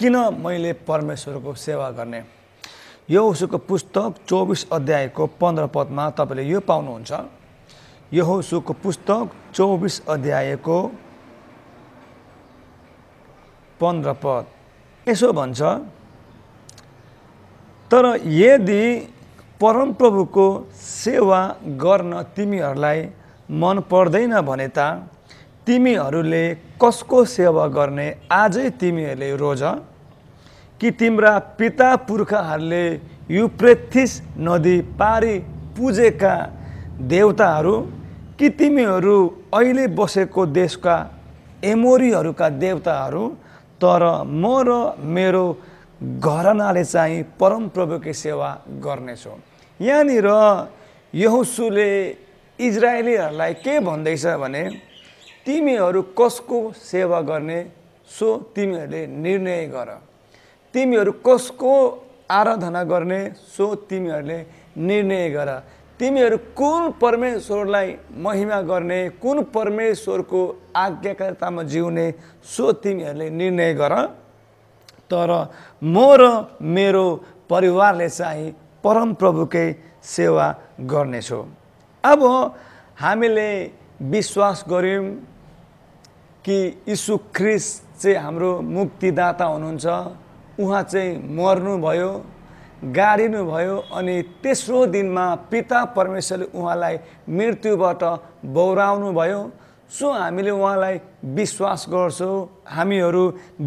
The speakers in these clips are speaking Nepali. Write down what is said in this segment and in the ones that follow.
किन मैले परमेश्वरको सेवा गर्ने यो उसुको पुस्तक चौबिस अध्यायको पन्ध्र पदमा तपाईँले यो पाउनुहुन्छ यो उसुको पुस्तक चौबिस अध्यायको पन्ध्र पद यसो भन्छ तर यदि परमप्रभुको सेवा गर्न तिमीहरूलाई मन पर्दैन भने त तिमीहरूले कसको सेवा गर्ने आजै तिमीहरूले रोज कि तिम्रा पिता पुर्खाहरूले युप्रेथिस नदी पारी पुजेका देवताहरू कि तिमीहरू अहिले बसेको देशका एमोरीहरूका देवताहरू तर म र मेरो घरनाले चाहिँ परमप्रभुकै सेवा गर्नेछु यहाँनिर यहुसुले इजरायलीहरूलाई के भन्दैछ भने तिमीहरू कसको सेवा गर्ने सो तिमीहरूले निर्णय गर तिमीहरू कसको आराधना गर्ने सो तिमीहरूले निर्णय गर तिमीहरू कुन परमेश्वरलाई महिमा गर्ने कुन परमेश्वरको आज्ञाकर्तामा जिउने सो तिमीहरूले निर्णय गर तर म र मेरो परिवारले चाहिँ परमप्रभुकै सेवा गर्नेछु अब हामीले विश्वास गऱ्यौँ कि यीशु ख्रिस्ट चाहिँ हाम्रो मुक्तिदाता हुनुहुन्छ उहाँ चाहिँ मर्नुभयो गाडिनुभयो अनि तेस्रो दिनमा पिता परमेश्वरले उहाँलाई मृत्युबाट बौराउनु भयो सो हामीले उहाँलाई विश्वास गर्छौँ हामीहरू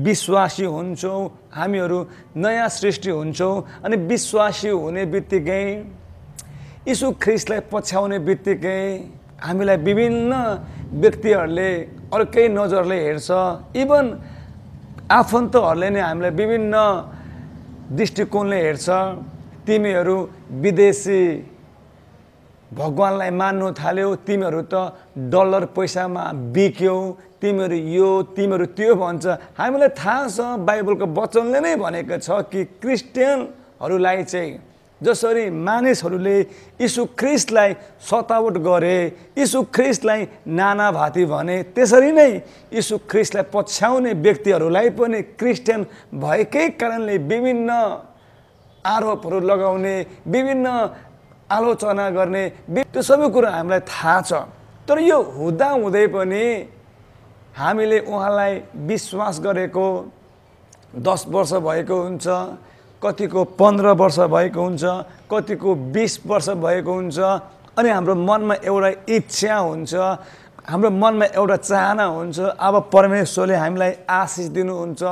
विश्वासी हुन्छौँ हामीहरू नयाँ सृष्टि हुन्छौँ अनि विश्वासी हुने बित्तिकै यीशु ख्रिस्टलाई पछ्याउने बित्तिकै हामीलाई विभिन्न व्यक्तिहरूले अर्कै नजरले हेर्छ इभन आफन्तहरूले नै हामीलाई विभिन्न दृष्टिकोणले हेर्छ तिमीहरू विदेशी भगवान्लाई मान्नु थाल्यो तिमीहरू त डलर पैसामा बिक्यौ तिमीहरू यो तिमीहरू त्यो भन्छ हामीलाई थाहा छ बाइबलको वचनले नै भनेको छ कि क्रिस्चियनहरूलाई चाहिँ जसरी मानिसहरूले यीशु ख्रिस्टलाई सतावट गरे यीशु ख्रिस्टलाई नानाभाती भने त्यसरी नै यीशु ख्रिस्टलाई पछ्याउने व्यक्तिहरूलाई पनि क्रिस्चियन भएकै कारणले विभिन्न आरोपहरू लगाउने विभिन्न आलोचना गर्ने त्यो सबै कुरो हामीलाई थाहा छ तर यो हुँदाहुँदै पनि हामीले उहाँलाई विश्वास गरेको दस वर्ष भएको हुन्छ कतिको पन्ध्र वर्ष भएको हुन्छ कतिको बिस वर्ष भएको हुन्छ अनि हाम्रो मनमा एउटा इच्छा हुन्छ हाम्रो मनमा एउटा चाहना हुन्छ अब परमेश्वरले हामीलाई आशिष दिनुहुन्छ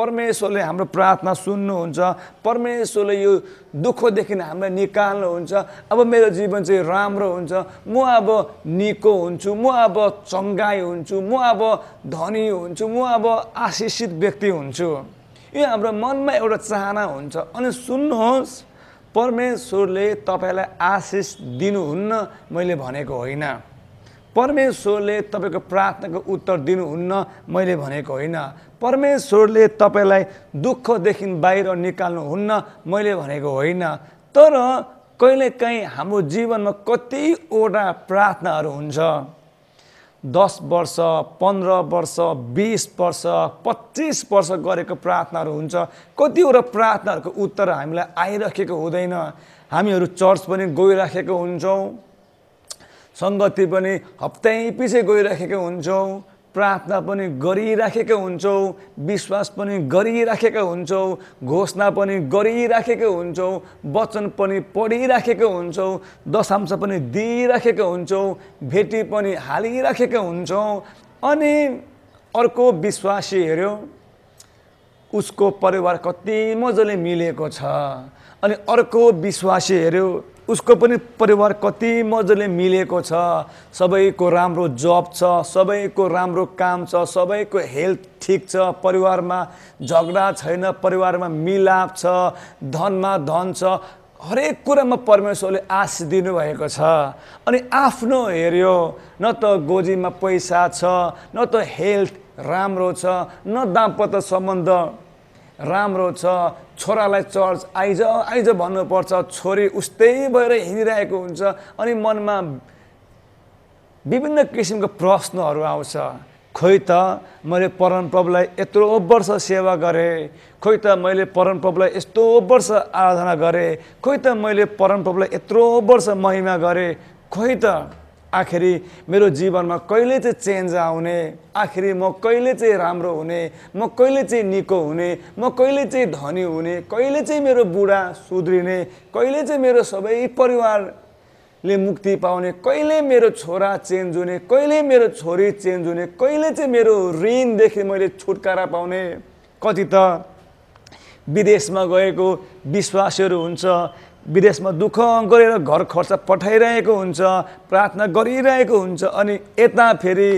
परमेश्वरले हाम्रो प्रार्थना सुन्नुहुन्छ परमेश्वरले यो दुःखदेखि हामीलाई निकाल्नुहुन्छ अब मेरो जीवन चाहिँ राम्रो हुन्छ म अब निको हुन्छु म अब चङ्गाई हुन्छु म अब धनी हुन्छु म अब आशिषित व्यक्ति हुन्छु यो हाम्रो मनमा एउटा चाहना हुन्छ अनि सुन्नुहोस् परमेश्वरले तपाईँलाई आशिष दिनुहुन्न मैले भनेको होइन परमेश्वरले तपाईँको प्रार्थनाको उत्तर दिनुहुन्न मैले भनेको होइन परमेश्वरले तपाईँलाई दुःखदेखि बाहिर निकाल्नुहुन्न मैले भनेको होइन तर कहिलेकाहीँ हाम्रो जीवनमा कतिवटा प्रार्थनाहरू हुन्छ दस वर्ष पन्ध्र वर्ष बिस वर्ष पच्चिस वर्ष गरेको प्रार्थनाहरू हुन्छ कतिवटा प्रार्थनाहरूको उत्तर हामीलाई आइराखेको हुँदैन हामीहरू चर्च पनि गइराखेको हुन्छौँ सङ्गति पनि हप्तै पछि गइराखेको हुन्छौँ प्रार्थना पनि गरिराखेका हुन्छौँ विश्वास पनि गरिराखेका हुन्छौँ घोषणा पनि गरिराखेका हुन्छौँ वचन पनि पढिराखेका हुन्छौँ दशांश पनि दिइराखेका हुन्छौँ भेटी पनि हालिराखेका हुन्छौँ अनि अर्को विश्वासी हेऱ्यो उसको परिवार कति मजाले मिलेको छ अनि अर्को विश्वासी हेऱ्यो उसको पनि परिवार कति मजाले मिलेको छ सबैको राम्रो जब छ सबैको राम्रो काम छ सबैको हेल्थ ठिक छ परिवारमा झगडा छैन परिवारमा मिलाप छ धनमा धन छ हरेक कुरामा परमेश्वरले आश दिनुभएको छ अनि आफ्नो हेऱ्यो न त गोजीमा पैसा छ न त हेल्थ राम्रो छ न दाम्पत्य सम्बन्ध राम्रो छ छोरालाई चर्च आइज आइज भन्नुपर्छ छोरी उस्तै भएर हिँडिरहेको हुन्छ अनि मनमा विभिन्न किसिमको प्रश्नहरू आउँछ खोइ त मैले परमप्रभुलाई यत्रो वर्ष सेवा गरेँ खोइ त मैले परमप्रभुलाई यस्तो वर्ष आराधना गरेँ खोइ त मैले परमप्रभुलाई यत्रो वर्ष महिमा गरेँ खोइ त आखिरी मेरो जीवनमा कहिले चाहिँ चेन्ज आउने आखिरी म कहिले चाहिँ राम्रो हुने म कहिले चाहिँ निको हुने म कहिले चाहिँ धनी हुने कहिले चाहिँ मेरो बुढा सुध्रिने कहिले चाहिँ मेरो सबै परिवारले मुक्ति पाउने कहिले मेरो छोरा चेन्ज हुने कहिले मेरो छोरी चेन्ज हुने कहिले चाहिँ मेरो ऋणदेखि मैले छुटकारा पाउने कति त विदेशमा गएको विश्वासहरू हुन्छ विदेशमा दुःख गरेर घर खर्च पठाइरहेको हुन्छ प्रार्थना गरिरहेको हुन्छ अनि यता फेरि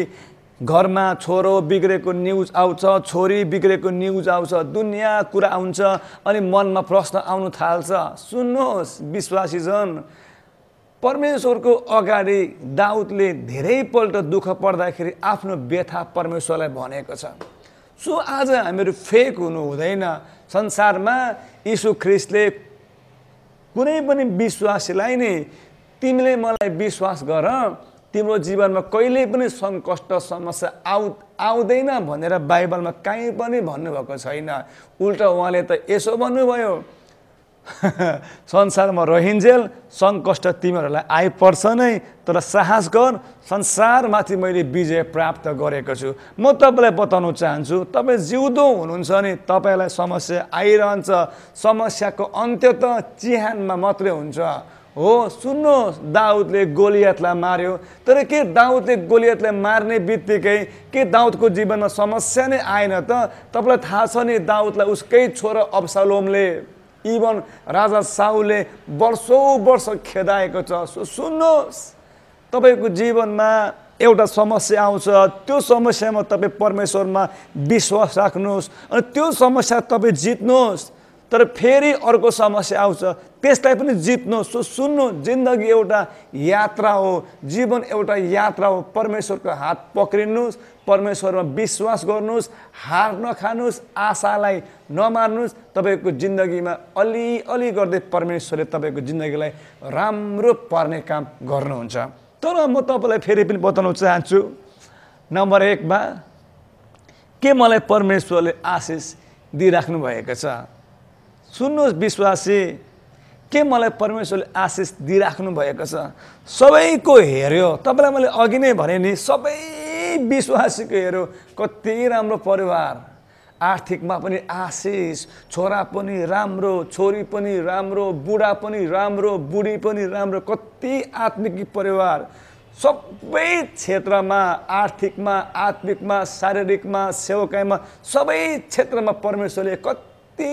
घरमा छोरो बिग्रेको न्युज आउँछ छोरी बिग्रेको न्युज आउँछ दुनियाँ कुरा आउँछ अनि मनमा प्रश्न आउनु थाल्छ सुन्नुहोस् विश्वासी विश्वासीजन परमेश्वरको अगाडि दाउदले धेरैपल्ट दुःख पर्दाखेरि आफ्नो व्यथा परमेश्वरलाई भनेको छ सो आज हामीहरू फेक हुनु हुँदैन संसारमा यीशु ख्रिस्टले कुनै पनि विश्वासीलाई नै तिमीले मलाई विश्वास गर तिम्रो जीवनमा कहिले पनि सङ्कष्ट समस्या आउ आउँदैन भनेर बाइबलमा काहीँ पनि भन्नुभएको छैन उल्टा उहाँले त यसो भन्नुभयो संसारमा रहिन्जेल सङ्कष्ट तिमीहरूलाई आइपर्छ नै तर साहस गर संसारमाथि मैले विजय प्राप्त गरेको छु म तपाईँलाई बताउन चाहन्छु तपाईँ जिउँदो हुनुहुन्छ नि तपाईँलाई समस्या आइरहन्छ समस्याको अन्त्य त चिहानमा मात्रै हुन्छ हो सुन्नु दाउदले गोलियतलाई मार्यो तर के दाउदले गोलियतलाई मार्ने बित्तिकै के दाउदको जीवनमा समस्या नै आएन त तपाईँलाई थाहा छ नि दाउदलाई उसकै छोरा अब्सालोमले इभन राजा साहुले वर्षौँ वर्ष खेदाएको छ सो सुन्नुहोस् तपाईँको जीवनमा एउटा समस्या आउँछ त्यो समस्यामा तपाईँ परमेश्वरमा विश्वास राख्नुहोस् अनि त्यो समस्या तपाईँ जित्नुहोस् तर फेरि अर्को समस्या आउँछ त्यसलाई पनि जित्नुहोस् सो सुन्नु जिन्दगी एउटा यात्रा हो जीवन एउटा यात्रा हो परमेश्वरको हात पक्रिनुहोस् परमेश्वरमा विश्वास गर्नुहोस् हार नखानुहोस् आशालाई नमार्नुहोस् तपाईँको जिन्दगीमा अलिअलि गर्दै परमेश्वरले तपाईँको जिन्दगीलाई राम्रो पार्ने काम गर्नुहुन्छ तर म तपाईँलाई फेरि पनि बताउन चाहन्छु नम्बर एकमा के मलाई परमेश्वरले आशिष दिइराख्नु भएको छ सुन्नुहोस् विश्वासी के मलाई परमेश्वरले आशिष दिइराख्नु भएको छ सबैको हेऱ्यो तपाईँलाई मैले अघि नै भने नि सबै विश्वासीको हेरौँ कति राम्रो परिवार आर्थिकमा पनि आशिष छोरा पनि राम्रो छोरी पनि राम्रो बुढा पनि राम्रो बुढी पनि राम्रो कति आत्मिक परिवार सबै क्षेत्रमा आर्थिकमा आत्मिकमा शारीरिकमा सेवकाइमा सबै क्षेत्रमा परमेश्वरले कति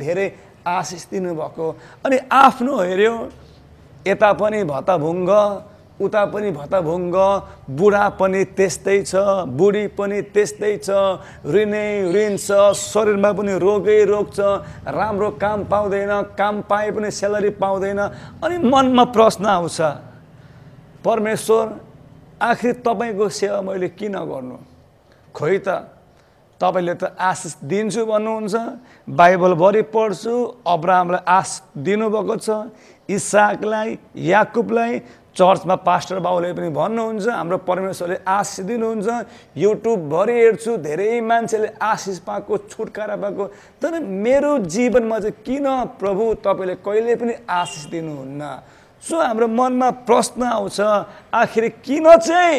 धेरै आशिष दिनुभएको अनि आफ्नो हेऱ्यो यता पनि भत्ताभुङ्ग उता पनि भत्ताभुङ्ग बुढा पनि त्यस्तै छ बुढी पनि त्यस्तै छ ऋणै ऋण छ शरीरमा पनि रोगै रोग छ राम्रो काम पाउँदैन काम पाए पनि सेलरी पाउँदैन अनि मनमा प्रश्न आउँछ परमेश्वर आखिर तपाईँको सेवा मैले किन गर्नु खोइ त तपाईँले त आशिष दिन्छु भन्नुहुन्छ बाइबलभरि पढ्छु अब्राहमलाई आश दिनुभएको छ इसाकलाई याकुबलाई चर्चमा पास्टर बाबुले पनि भन्नुहुन्छ हाम्रो परमेश्वरले आशिष दिनुहुन्छ युट्युबभरि हेर्छु धेरै मान्छेले आशिष पाएको छुटकारा पाएको तर मेरो जीवनमा चाहिँ किन प्रभु तपाईँले कहिले पनि आशिष दिनुहुन्न सो हाम्रो मनमा प्रश्न आउँछ आखिर किन चाहिँ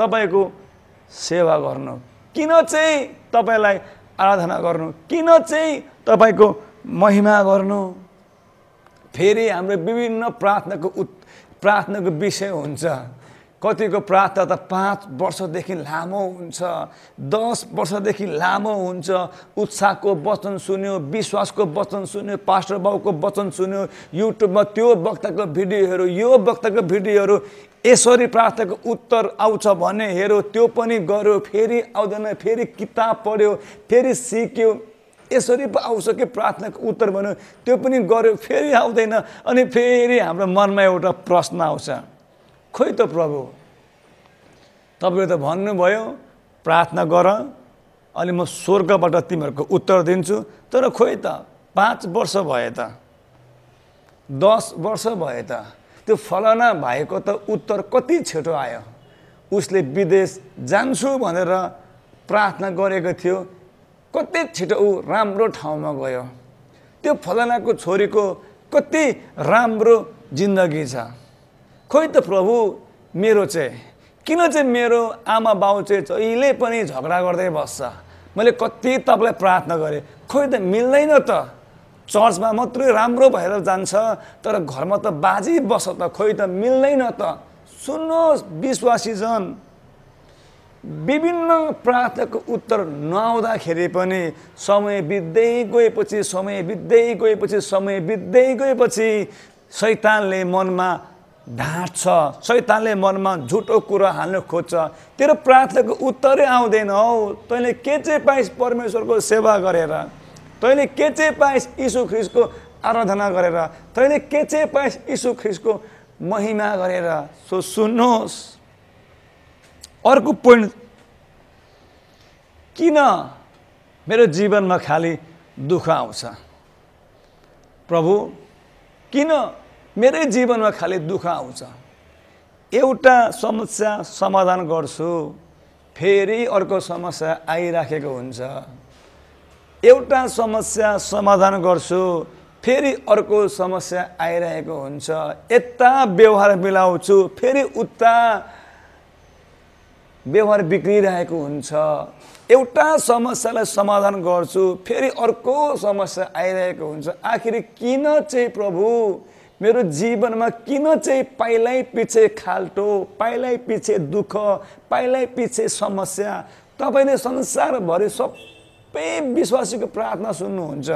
तपाईँको सेवा गर्नु किन चाहिँ तपाईँलाई आराधना गर्नु किन चाहिँ तपाईँको महिमा गर्नु फेरि हाम्रो विभिन्न प्रार्थनाको उत् प्रार्थनाको विषय हुन्छ कतिको प्रार्थना त पाँच वर्षदेखि लामो हुन्छ दस वर्षदेखि लामो हुन्छ उत्साहको वचन सुन्यो विश्वासको वचन सुन्यो पास्टर बाउको वचन सुन्यो युट्युबमा त्यो वक्ताको भिडियोहरू यो वक्ताको भिडियोहरू यसरी प्रार्थनाको उत्तर आउँछ भने हेऱ्यो त्यो पनि गऱ्यो फेरि आउँदैन फेरि किताब पढ्यो फेरि सिक्यो यसरी पो आउँछ कि प्रार्थनाको उत्तर भन्यो त्यो पनि गऱ्यो फेरि आउँदैन अनि फेरि हाम्रो मनमा एउटा प्रश्न आउँछ खोइ त प्रभु तपाईँ त भन्नुभयो प्रार्थना गर अनि म स्वर्गबाट तिमीहरूको उत्तर दिन्छु तर खोइ त पाँच वर्ष भए त दस वर्ष भए त त्यो फलाना भएको त उत्तर कति छिटो आयो उसले विदेश जान्छु भनेर प्रार्थना गरेको थियो कति छिटो ऊ राम्रो ठाउँमा गयो त्यो फलानाको छोरीको कति राम्रो जिन्दगी छ खोइ त प्रभु मेरो चाहिँ किन चाहिँ मेरो आमा बाउ चाहिँ जहिले पनि झगडा गर्दै बस्छ मैले कति तपाईँलाई प्रार्थना गरेँ खोइ त मिल्दैन त चर्चमा मात्रै राम्रो भएर जान्छ तर घरमा त बाजी बस्छ त खोइ त मिल्दैन त सुन्नुहोस् विश्वासीजन विभिन्न प्रार्थनाको उत्तर नआउँदाखेरि पनि समय बित्दै गएपछि समय बित्दै गएपछि समय बित्दै गएपछि सैतानले मनमा ढाँट्छ शैतानले मनमा झुटो कुरा हाल्नु खोज्छ तेरो प्रार्थनाको उत्तरै आउँदैन हौ तैँले के चाहिँ पाइस् परमेश्वरको सेवा गरेर तैँले के चाहिँ पाइस् यीशु ख्रिसको आराधना गरेर तैँले के चाहिँ पाइस् यीशु ख्रिसको महिमा गरेर सो सुन्नुहोस् अर्को पोइन्ट किन मेरो जीवनमा खालि दुःख आउँछ प्रभु किन मेरै जीवनमा खालि दुःख आउँछ एउटा समस्या समाधान गर्छु फेरि अर्को समस्या आइराखेको हुन्छ एउटा समस्या समाधान गर्छु फेरि अर्को समस्या आइरहेको हुन्छ यता व्यवहार मिलाउँछु फेरि उता व्यवहार बिग्रिरहेको हुन्छ एउटा समस्यालाई समाधान गर्छु फेरि अर्को समस्या आइरहेको हुन्छ आखिर किन चाहिँ प्रभु मेरो जीवनमा किन चाहिँ पाइलै पछि खाल्टो पाइलै पछि दुःख पाइलै पछि समस्या तपाईँले संसारभरि सबै विश्वासीको प्रार्थना सुन्नुहुन्छ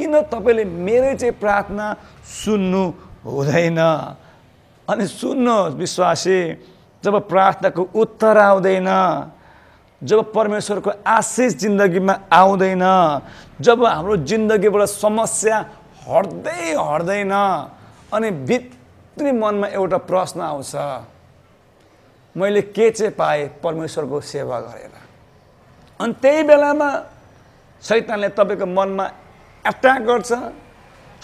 किन तपाईँले मेरै चाहिँ प्रार्थना सुन्नु हुँदैन अनि सुन्नुहोस् विश्वासी जब प्रार्थनाको उत्तर आउँदैन जब परमेश्वरको आशिष जिन्दगीमा आउँदैन जब हाम्रो जिन्दगीबाट समस्या हट्दै हट्दैन अनि भित्री मनमा एउटा प्रश्न आउँछ मैले के चाहिँ पाएँ परमेश्वरको सेवा गरेर अनि त्यही बेलामा शैतानले तपाईँको मनमा एट्याक गर्छ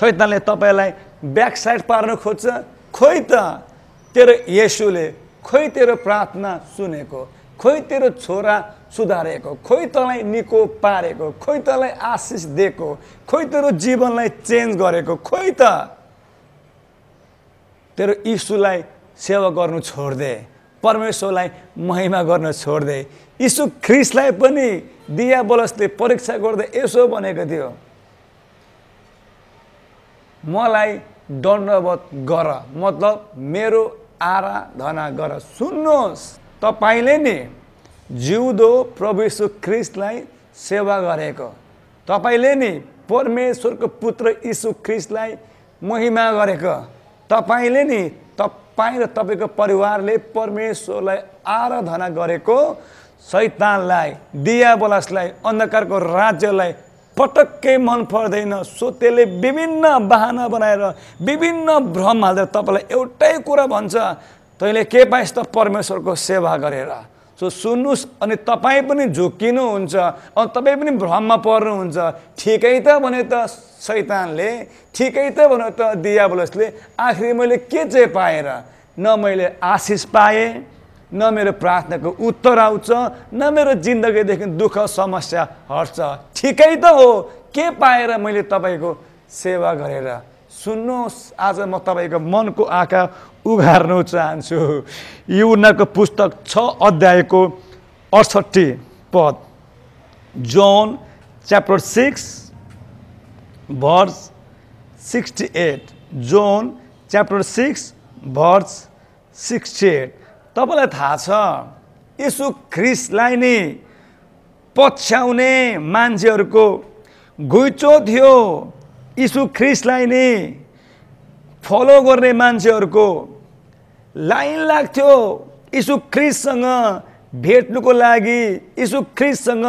सैतानले तपाईँलाई ब्याक साइड पार्न खोज्छ खोइ त तेरो यसुले खोइ तेरो प्रार्थना सुनेको खोइ तेरो छोरा सुधारेको खोइ तँलाई निको पारेको खोइ तँलाई आशिष दिएको खोइ तेरो जीवनलाई चेन्ज गरेको खोइ त तेरो इसुलाई सेवा गर्नु छोडिदे परमेश्वरलाई महिमा गर्न छोडिदे इसु ख्रिसलाई पनि दिया बलसले परीक्षा गर्दै यसो भनेको थियो मलाई दण्डवत गर मतलब मेरो आराधना गर सुन्नुहोस् तपाईँले नि जिउदो प्रभु ख्रिस्टलाई सेवा गरेको तपाईँले नि परमेश्वरको पुत्र यीशु ख्रिस्टलाई महिमा गरेको तपाईँले नि तपाईँ र तपाईँको परिवारले परमेश्वरलाई आराधना गरेको सैतानलाई दियाबोलासलाई अन्धकारको राज्यलाई पटक्कै मन पर्दैन सो त्यसले विभिन्न बाहना बनाएर विभिन्न भ्रम हालेर तपाईँलाई एउटै कुरा भन्छ तैँले के पाइस् त परमेश्वरको सेवा गरेर सो सुन्नुहोस् अनि तपाईँ पनि झुक्किनुहुन्छ अनि तपाईँ पनि भ्रममा पर्नुहुन्छ ठिकै त भने त सैतानले ठिकै त भने त दियाबलसले आखिरी मैले के चाहिँ पाएर न मैले आशिष पाएँ न मेरो प्रार्थनाको उत्तर आउँछ न मेरो जिन्दगीदेखि दुःख समस्या हट्छ ठिकै त हो के पाएर मैले तपाईँको सेवा गरेर सुन्नुहोस् आज म तपाईँको मनको आँखा उघार्नु चाहन्छु यो उनीहरूको पुस्तक छ अध्यायको अडसट्ठी पद John chapter six verse sixty eight John chapter six verse sixty eight तपाईँलाई थाहा छ यसो ख्रिसलाई नै पछ्याउने मान्छेहरूको घुइचो थियो इसु ख्रिस्टलाई नै फलो गर्ने मान्छेहरूको लाइन लाग्थ्यो इसु ख्रिससँग भेट्नुको लागि इसु ख्रिससँग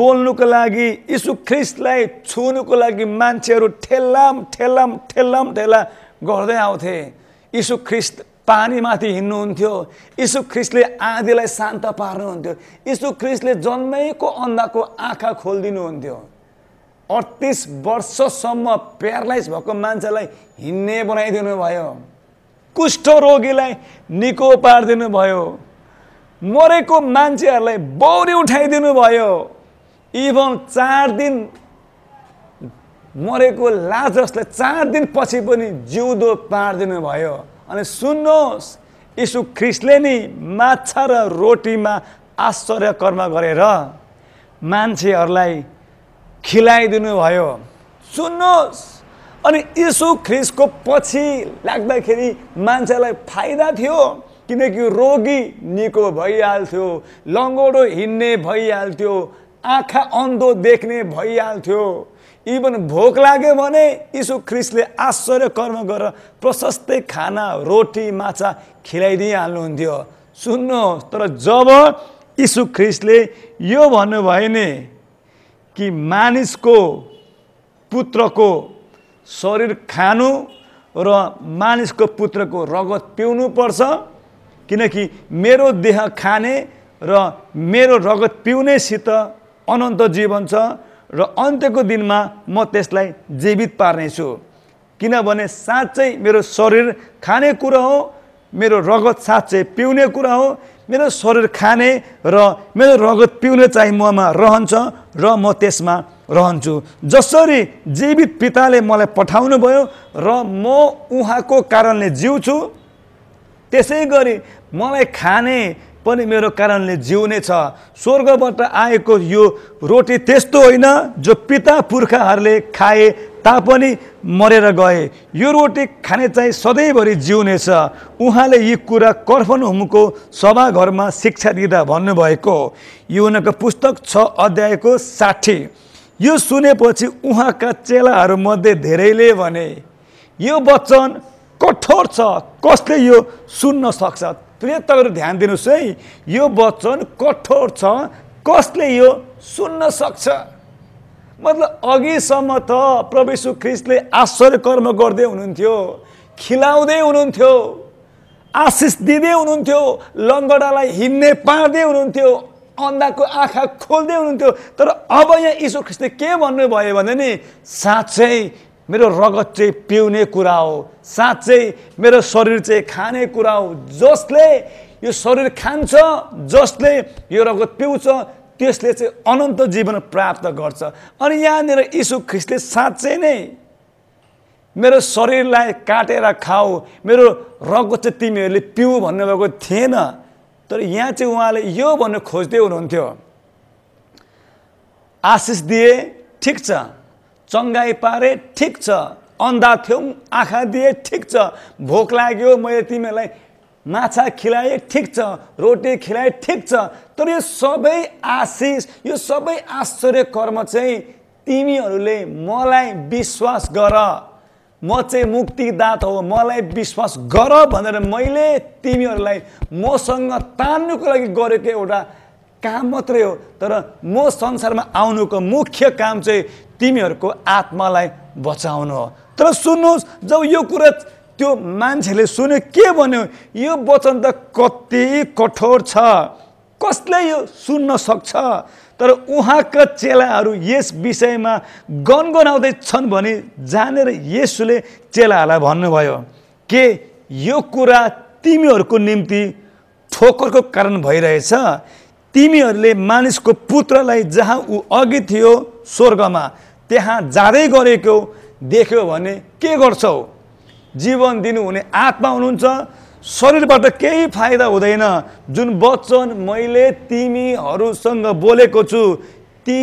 बोल्नुको लागि इसु ख्रिस्टलाई छुनुको लागि मान्छेहरू ठेल्लाम ठेल्लाम ठेल्लाम ठेल्ला गर्दै आउँथे इसु ख्रिस्ट पानीमाथि हिँड्नुहुन्थ्यो यीशु ख्रिस्टले आँधीलाई शान्त पार्नुहुन्थ्यो यीशु ख्रिस्टले जन्मैको अन्धाको आँखा हुन्थ्यो अडतिस वर्षसम्म प्यारालाइज भएको मान्छेलाई हिँड्ने बनाइदिनु भयो कुष्ठरोगीलाई निको पारिदिनु भयो मरेको मान्छेहरूलाई बौरी उठाइदिनु भयो इभन चार दिन मरेको जसले चार दिनपछि पनि जिउँदो पारिदिनु भयो अनि सुन्नुहोस् यीशु ख्रिस्टले नि माछा र रोटीमा आश्चर्य कर्म गरेर मान्छेहरूलाई खिलाइदिनु भयो सुन्नुहोस् अनि यीशु ख्रिस्टको पछि लाग्दाखेरि मान्छेलाई फाइदा थियो किनकि रोगी निको भइहाल्थ्यो लङ्गोडो हिँड्ने भइहाल्थ्यो आँखा अन्धो देख्ने भइहाल्थ्यो इभन भोक लाग्यो भने यीशु ख्रिस्टले आश्चर्य कर्म गरेर प्रशस्तै खाना रोटी माछा खिलाइदिइहाल्नुहुन्थ्यो सुन्नुहोस् तर जब इसु ख्रिस्टले यो भन्नुभयो नि कि मानिसको पुत्रको शरीर खानु र मानिसको पुत्रको रगत पिउनु पर्छ किनकि मेरो देह खाने र मेरो रगत पिउनेसित अनन्त जीवन छ र अन्त्यको दिनमा म त्यसलाई जीवित पार्नेछु किनभने साँच्चै मेरो शरीर खाने कुरा हो मेरो रगत साँच्चै पिउने कुरा हो मेरो शरीर खाने र मेरो रगत पिउने चाहिँ ममा रहन्छ र म त्यसमा रहन्छु जसरी जीवित पिताले मलाई पठाउनु भयो र म उहाँको कारणले जिउँछु त्यसै गरी मलाई खाने पनि मेरो कारणले जिउने छ स्वर्गबाट आएको यो रोटी त्यस्तो होइन जो पिता पुर्खाहरूले खाए तापनि मरेर गए यो रोटी खाने चाहिँ सधैँभरि छ उहाँले यी कुरा कर्फन हुमको सभाघरमा शिक्षा दिँदा भन्नुभएको यो उनीहरूको पुस्तक छ अध्यायको साठी यो सुनेपछि उहाँका चेलाहरूमध्ये धेरैले भने यो वचन कठोर छ कसले यो सुन्न सक्छ प्रिय तपाईँहरू ध्यान दिनुहोस् है यो वचन कठोर छ कसले यो सुन्न सक्छ मतलब अघिसम्म त प्रवेशु ख्रिस्टले आश्चर्य कर्म गर्दै हुनुहुन्थ्यो खिलाउँदै हुनुहुन्थ्यो आशिष दिँदै हुनुहुन्थ्यो लङ्गडालाई हिँड्ने पार्दै हुनुहुन्थ्यो अन्धाको आँखा खोल्दै हुनुहुन्थ्यो तर अब यहाँ यीशु ख्रिस्टले के भन्नुभयो भने नि साँच्चै मेरो रगत चाहिँ पिउने कुरा हो साँच्चै मेरो शरीर चाहिँ खाने कुरा हो जसले यो शरीर खान्छ जसले यो रगत पिउँछ त्यसले चाहिँ अनन्त जीवन प्राप्त गर्छ अनि यहाँनिर इसु ख्रिस्टले साँच्चै नै मेरो शरीरलाई काटेर खाऊ मेरो रगत चाहिँ तिमीहरूले पिउ भन्नुभएको थिएन तर यहाँ चाहिँ उहाँले यो भन्नु खोज्दै हुनुहुन्थ्यो आशिष दिए ठिक छ चङ्गाई पारे ठिक छ अन्धा थियौँ आँखा दिए ठिक छ भोक लाग्यो मैले तिमीहरूलाई माछा खिलाए ठिक छ रोटी खिलाए ठिक छ तर यो सबै आशिष यो सबै आश्चर्य कर्म चाहिँ तिमीहरूले मलाई विश्वास गर म चाहिँ मुक्तिदात हो मलाई विश्वास गर भनेर मैले तिमीहरूलाई मसँग तान्नुको लागि गरेको एउटा काम मात्रै हो तर म संसारमा आउनुको मुख्य काम चाहिँ तिमीहरूको आत्मालाई बचाउनु हो तर सुन्नुहोस् जब यो कुरा त्यो मान्छेले सुन्यो के भन्यो यो वचन त कति कठोर छ कसले यो सुन्न सक्छ तर उहाँका चेलाहरू यस विषयमा गनगनाउँदै छन् भने जानेर यसुले चेलाहरूलाई भन्नुभयो के यो कुरा तिमीहरूको निम्ति ठोकरको कारण भइरहेछ तिमीहरूले मानिसको पुत्रलाई जहाँ ऊ अघि थियो स्वर्गमा त्यहाँ जाँदै गरेको देख्यो भने के गर्छौ जीवन दिनुहुने आत्मा हुनुहुन्छ शरीरबाट केही फाइदा हुँदैन जुन वचन मैले तिमीहरूसँग बोलेको छु ती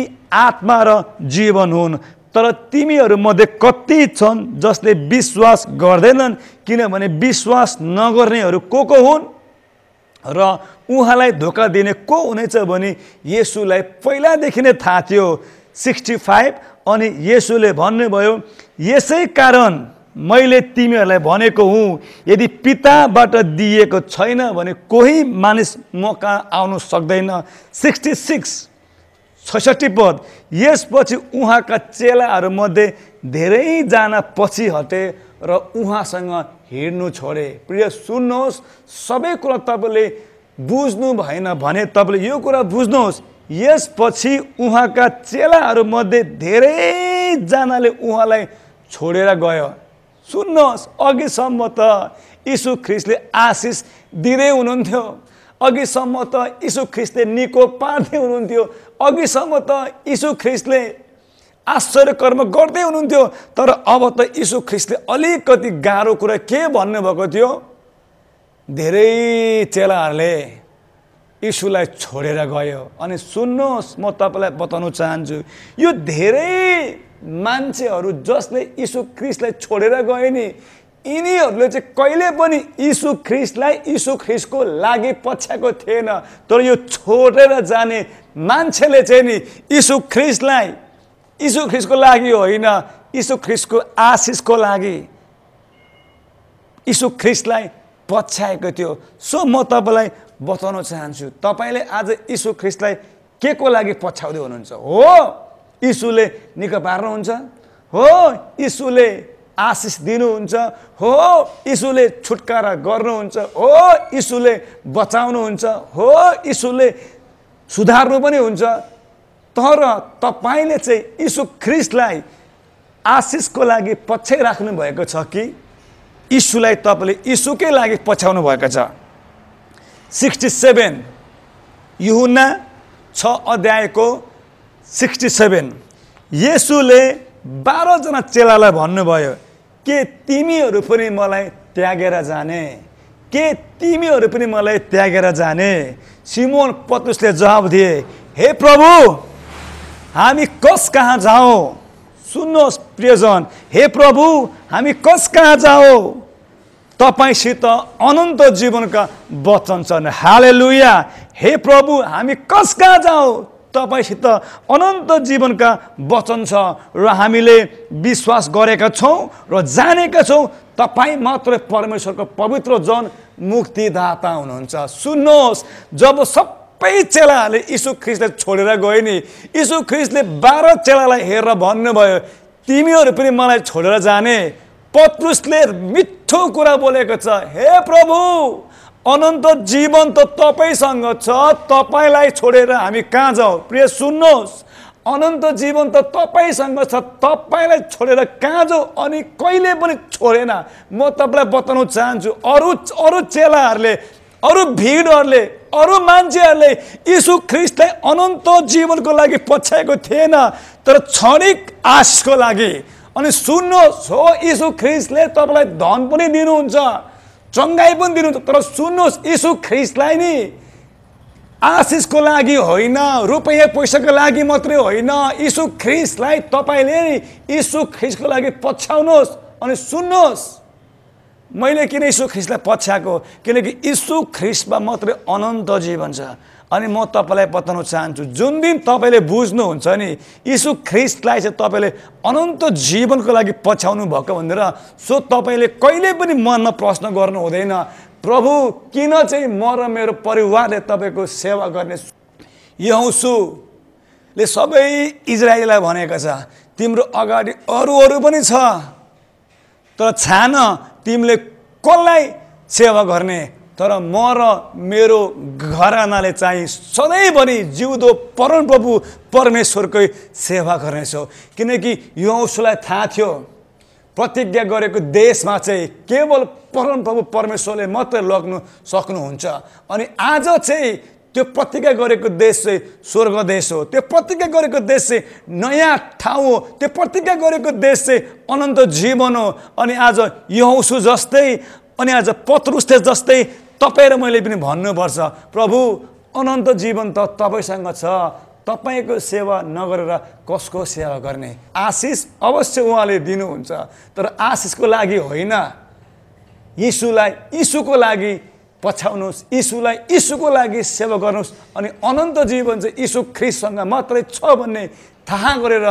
आत्मा र जीवन हुन् तर तिमीहरूमध्ये कति छन् जसले विश्वास गर्दैनन् किनभने विश्वास नगर्नेहरू को को हुन् र उहाँलाई धोका दिने को हुनेछ भने यसुलाई पहिलादेखि नै थाहा थियो सिक्सटी फाइभ अनि यसोले भन्नुभयो यसै कारण मैले तिमीहरूलाई भनेको हुँ यदि पिताबाट दिएको छैन भने कोही मानिस म कहाँ आउनु सक्दैन सिक्सटी सिक्स छैसठी पद यसपछि उहाँका चेलाहरूमध्ये धेरैजना पछि हटे र उहाँसँग हिँड्नु छोडे प्रिय सुन्नुहोस् सबै कुरा तपाईँले बुझ्नु भएन भने तपाईँले यो कुरा बुझ्नुहोस् यसपछि उहाँका चेलाहरूमध्ये धेरैजनाले उहाँलाई छोडेर गयो सुन्नुहोस् अघिसम्म त यीशु ख्रिस्टले आशिष दिँदै हुनुहुन्थ्यो अघिसम्म त यीशु ख्रिस्टले निको पार्दै हुनुहुन्थ्यो अघिसम्म त यीशु ख्रिस्टले आश्चर्यकर्म गर्दै हुनुहुन्थ्यो तर अब त यीशु ख्रिस्टले अलिकति गाह्रो कुरा के भन्नुभएको थियो धेरै चेलाहरूले यीशुलाई छोडेर गयो अनि सुन्नुहोस् म तपाईँलाई बताउनु चाहन्छु यो धेरै मान्छेहरू जसले यीशु ख्रिस्टलाई छोडेर गयो नि यिनीहरूले चाहिँ कहिले पनि यीशु ख्रिस्टलाई यीशु ख्रिस्टको लागि पछ्याएको थिएन तर यो छोडेर जाने मान्छेले चाहिँ नि यीशु ख्रिस्टलाई यीशु ख्रिस्टको लागि होइन यीशु ख्रिस्टको आशिषको लागि यीशु ख्रिस्टलाई पछ्याएको थियो सो म तपाईँलाई बताउन चाहन्छु तपाईँले आज यीशु ख्रिस्टलाई के को लागि पछ्याउँदै हुनुहुन्छ हो यीशुले निको पार्नुहुन्छ हो यीशुले आशिष दिनुहुन्छ हो यीशुले छुटकारा गर्नुहुन्छ हो यीशुले बचाउनुहुन्छ हो यीशुले सुधार्नु पनि हुन्छ तर तपाईँले चाहिँ यीशु ख्रिस्टलाई आशिषको लागि पछ्याइ भएको छ कि इसुलाई तपाईँले इसुकै लागि पछ्याउनु भएको छ सिक्सटी सेभेन युहुना छ अध्यायको सिक्सटी सेभेन यसुले बाह्रजना चेलालाई भन्नुभयो के तिमीहरू पनि मलाई त्यागेर जाने के तिमीहरू पनि मलाई त्यागेर जाने सिमोन पतुसले जवाब दिए हे प्रभु हामी कस कहाँ जाउँ सुन्नुहोस् प्रियजन हे प्रभु हामी कस कहाँ जाओ तपाईँसित अनन्त जीवनका वचन छन् हाले लुया हे प्रभु हामी कस कहाँ जाओ तपाईँसित अनन्त जीवनका वचन छ र हामीले विश्वास गरेका छौँ र जानेका छौँ तपाईँ मात्र परमेश्वरको पवित्र जन मुक्तिदाता हुनुहुन्छ सुन्नुहोस् जब सबै चेलाहरूले यीशु ख्रिस्टले छोडेर गयो नि यीशु ख्रिस्टले बाह्र चेलालाई हेरेर भन्नुभयो तिमीहरू पनि मलाई छोडेर जाने पत्रुसले मिठो कुरा बोलेको छ हे प्रभु अनन्त जीवन त तपाईँसँग छ तपाईँलाई छोडेर हामी कहाँ जाउँ प्रिय सुन्नुहोस् अनन्त जीवन त तपाईँसँग छ तपाईँलाई छोडेर कहाँ जाउँ अनि कहिले पनि छोडेन म तपाईँलाई बताउन चाहन्छु अरू अरू चेलाहरूले अरू भिडहरूले अरू मान्छेहरूले यीशु ख्रिस्टलाई अनन्त जीवनको लागि पछ्याएको थिएन तर क्षणिक आशको लागि अनि सुन्नुहोस् हो यीशु ख्रिस्टले तपाईँलाई धन पनि दिनुहुन्छ चङ्गाई पनि दिनुहुन्छ तर सुन्नुहोस् यीशु ख्रिस्टलाई नि आशिषको लागि होइन रुपियाँ पैसाको लागि मात्रै होइन यीशु ख्रिस्टलाई तपाईँले यीशु ख्रिस्टको लागि पछ्याउनुहोस् अनि सुन्नुहोस् मैले किन यीशु ख्रिस्टलाई पछ्याएको किनकि यीशु ख्रिस्टमा मात्रै अनन्त जीवन छ अनि म तपाईँलाई बताउन चाहन्छु जुन दिन तपाईँले बुझ्नुहुन्छ नि यीशु ख्रिस्टलाई चाहिँ तपाईँले अनन्त जीवनको लागि पछ्याउनु भएको भनेर सो तपाईँले कहिले पनि मनमा प्रश्न गर्नु हुँदैन प्रभु किन चाहिँ म र मेरो परिवारले तपाईँको सेवा गर्ने यहुँसुले सबै इजरायललाई भनेको छ तिम्रो अगाडि अरू अरू पनि छ तर छान तिमीले कसलाई सेवा गर्ने तर म र मेरो घरआनाले चाहिँ सधैँभरि जिउँदो प्रभु परमेश्वरकै सेवा गर्नेछौ किनकि यो उसलाई थाहा थियो प्रतिज्ञा गरेको देशमा चाहिँ केवल प्रभु परमेश्वरले मात्रै लग्नु सक्नुहुन्छ अनि आज चाहिँ त्यो प्रतिज्ञा गरेको देश चाहिँ स्वर्ग देश हो त्यो प्रतिज्ञा गरेको देश चाहिँ नयाँ ठाउँ हो त्यो प्रतिज्ञा गरेको देश चाहिँ अनन्त जीवन हो अनि आज यहौँसु जस्तै अनि आज पत्रुस्ते जस्तै तपाईँ र मैले पनि भन्नुपर्छ प्रभु अनन्त जीवन त तपाईँसँग छ तपाईँको सेवा नगरेर कसको सेवा गर्ने आशिष अवश्य उहाँले दिनुहुन्छ तर आशिषको लागि होइन यीशुलाई यीशुको लागि पछ्याउनुहोस् यीशुलाई यीशुको लागि सेवा गर्नुहोस् अनि अनन्त जीवन चाहिँ यीशु ख्रिससँग मात्रै छ भन्ने थाहा गरेर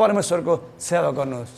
परमेश्वरको सेवा गर्नुहोस्